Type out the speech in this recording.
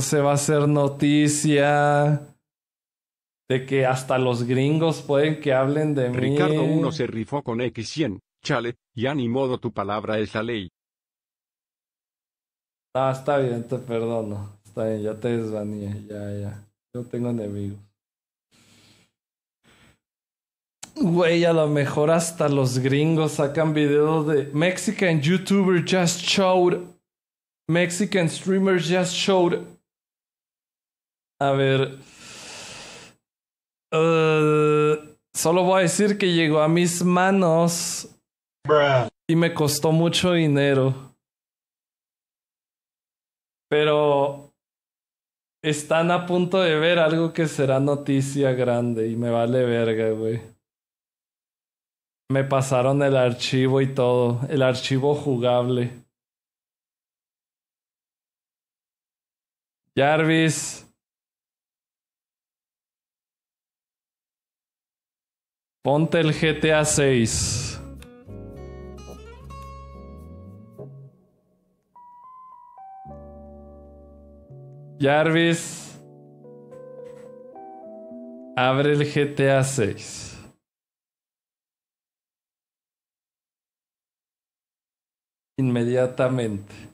se va a hacer noticia de que hasta los gringos pueden que hablen de Ricardo mí. Ricardo 1 se rifó con X100, chale, ya ni modo tu palabra es la ley. Ah, está bien, te perdono. Está bien, ya te desvaníe, ya, ya. Yo tengo enemigos. Güey, a lo mejor hasta los gringos sacan videos de Mexican YouTuber just showed. Mexican streamer just showed a ver. Eh, solo voy a decir que llegó a mis manos. Y me costó mucho dinero. Pero están a punto de ver algo que será noticia grande y me vale verga, güey. Me pasaron el archivo y todo, el archivo jugable. Jarvis, Ponte el GTA 6. Jarvis. Abre el GTA 6. Inmediatamente.